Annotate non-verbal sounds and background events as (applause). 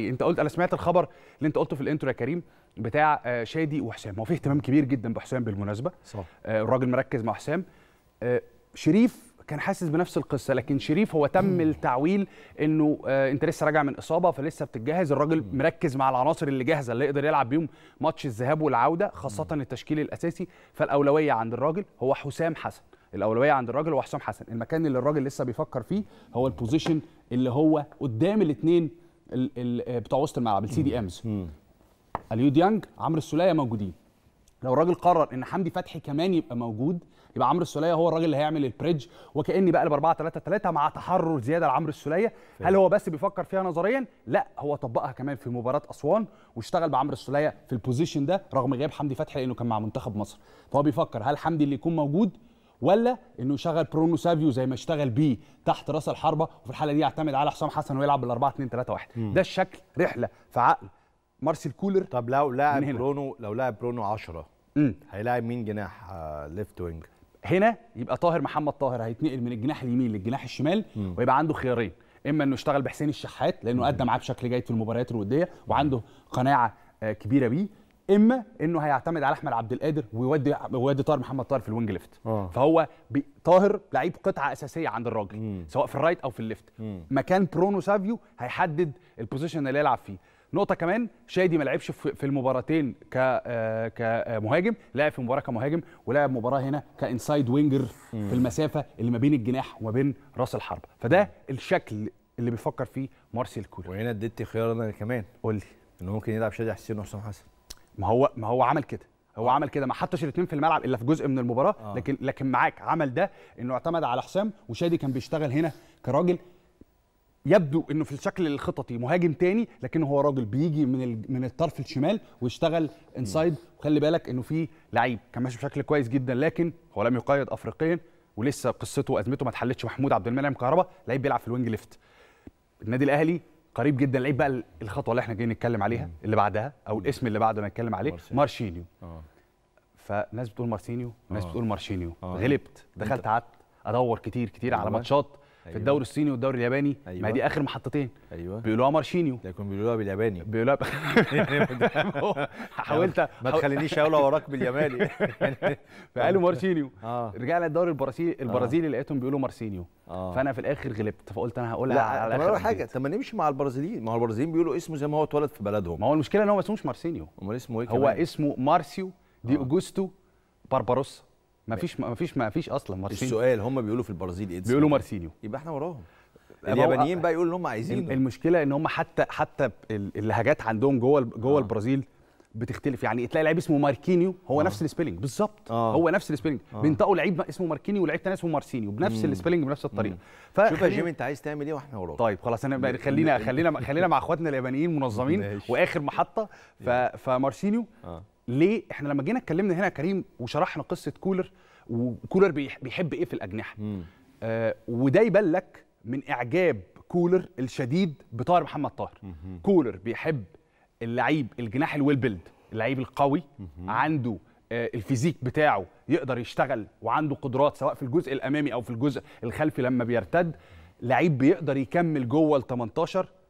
انت قلت انا سمعت الخبر اللي انت قلته في الانترو يا كريم بتاع آه، شادي وحسام هو في اهتمام كبير جدا بحسام بالمناسبه صح آه، الراجل مركز مع حسام آه، شريف كان حاسس بنفس القصه لكن شريف هو تم التعويل انه انت لسه راجع من اصابه فلسه بتتجهز الراجل مركز مع العناصر اللي جاهزه اللي يقدر يلعب بيهم ماتش الذهاب والعوده خاصه التشكيل الاساسي فالاولويه عند الراجل هو حسام حسن الاولويه عند الراجل هو حسام حسن المكان اللي الراجل لسه بيفكر فيه هو البوزيشن اللي هو قدام الاثنين بتاع آه، بتوع وسط الملعب السي دي امز اليو ديانج عمرو السوليه موجودين لو الراجل قرر ان حمدي فتحي كمان يبقى موجود يبقى عمرو السوليه هو الراجل اللي هيعمل البريدج وكاني بقلب 4 3 3 مع تحرر زياده لعمرو السوليه هل هو بس بيفكر فيها نظريا لا هو طبقها كمان في مباراه اسوان واشتغل بعمرو السوليه في البوزيشن ده رغم غياب حمدي فتحي لانه كان مع منتخب مصر فهو بيفكر هل حمدي اللي يكون موجود ولا انه يشغل برونو سافيو زي ما اشتغل بيه تحت راس الحربه وفي الحاله دي يعتمد على حسام حسن ويلعب بال 4 2 3 1 ده الشكل رحله في عقل مارسيل كولر طب لو لاعب برونو لو لاعب برونو 10 هيلاعب مين جناح آه ليفت وينج هنا يبقى طاهر محمد طاهر هيتنقل من الجناح اليمين للجناح الشمال مم. ويبقى عنده خيارين اما انه يشتغل بحسين الشحات لانه قدم معاه بشكل جيد في المباريات الوديه وعنده قناعه آه، كبيره بيه اما انه هيعتمد على احمد عبد القادر ويودي ويودي طاهر محمد طاهر في الوينج ليفت آه. فهو طاهر لعيب قطعه اساسيه عند الراجل مم. سواء في الرايت او في الليفت مم. مكان برونو سافيو هيحدد البوزيشن اللي يلعب فيه نقطة كمان شادي ما لعبش في المباراتين ك آه، كمهاجم، آه، لعب في مباراة كمهاجم ولعب مباراة هنا كانسايد وينجر في المسافة اللي ما بين الجناح وما بين راس الحرب، فده الشكل اللي بيفكر فيه مارسيل كولر وهنا اديت خيار انا كمان قول لي انه ممكن يلعب شادي حسين وحسام حسن ما هو ما هو عمل كده هو آه. عمل كده ما حطش الاثنين في الملعب الا في جزء من المباراه آه. لكن لكن معاك عمل ده انه اعتمد على حسام وشادي كان بيشتغل هنا كراجل يبدو انه في الشكل الخططي مهاجم تاني لكن هو راجل بيجي من من الطرف الشمال ويشتغل انسايد وخلي بالك انه في لعيب كان ماشي بشكل كويس جدا لكن هو لم يقيد افريقيا ولسه قصته وازمته ما اتحلتش محمود عبد المنعم كهربا لعيب بيلعب في الوينج ليفت النادي الاهلي قريب جدا لعيب بقى الخطوه اللي احنا جايين نتكلم عليها اللي بعدها او الاسم اللي بعد ما نتكلم عليه مارسينيو, مارشينيو. آه. فناس بتقول مارسينيو ناس آه. بتقول مارشينيو آه. غلبت دخلت قعدت ادور كتير كتير على ماتشات أيوة. في الدوري الصيني والدوري الياباني أيوة. ما دي اخر محطتين أيوة. بيقولوها مارشينيو لكن بيقولوها بالياباني (laughs) بيقولوها (laughs) (laughs) حاولت ما تخلينيش اقولها وراك بالياباني فقالوا مارشينيو آه. رجعنا الدوري البرازيلي آه. البرازيلي لقيتهم بيقولوا مارسينيو آه. فانا في الاخر غلبت فقلت انا هقولها لا على الاخر حاجه طب ما نمشي مع البرازيليين ما هو البرازيليين بيقولوا اسمه زي ما هو اتولد في بلدهم ما هو المشكله ان هو ما اسمهوش مارسينيو امال اسمه ايه هو اسمه مارسيو دي آه. اوجوستو برباروسا مفيش مفيش مفيش اصلا مارسينيو السؤال هم بيقولوا في البرازيل ايه بيقولوا مارسينيو يبقى احنا وراهم اليابانيين بقى يقولوا اللي هم عايزينه المشكله ان هم حتى حتى اللهجات عندهم جوه جوه آه. البرازيل بتختلف يعني تلاقي لعيب اسمه ماركينيو هو آه. نفس السبيلنج بالظبط آه. آه. هو نفس السبيلنج آه. بينطقوا لعيب اسمه ماركينيو ولعيب تاني اسمه مارسينيو بنفس السبيلنج بنفس الطريقه شوف يا جيم انت عايز تعمل ايه واحنا وراك طيب خلاص انا خلينا خلينا خلينا مع اخواتنا اليابانيين منظمين (laughs) واخر محطه فمارسينيو آه. ليه احنا لما جينا اتكلمنا هنا يا كريم وشرحنا قصه كولر وكولر بيحب ايه في الاجنحه آه وده يبان لك من اعجاب كولر الشديد بطاهر محمد طاهر مم. كولر بيحب اللعيب الجناح الويل بيلد اللعيب القوي مم. عنده آه الفيزيك بتاعه يقدر يشتغل وعنده قدرات سواء في الجزء الامامي او في الجزء الخلفي لما بيرتد لعيب بيقدر يكمل جوه ال 18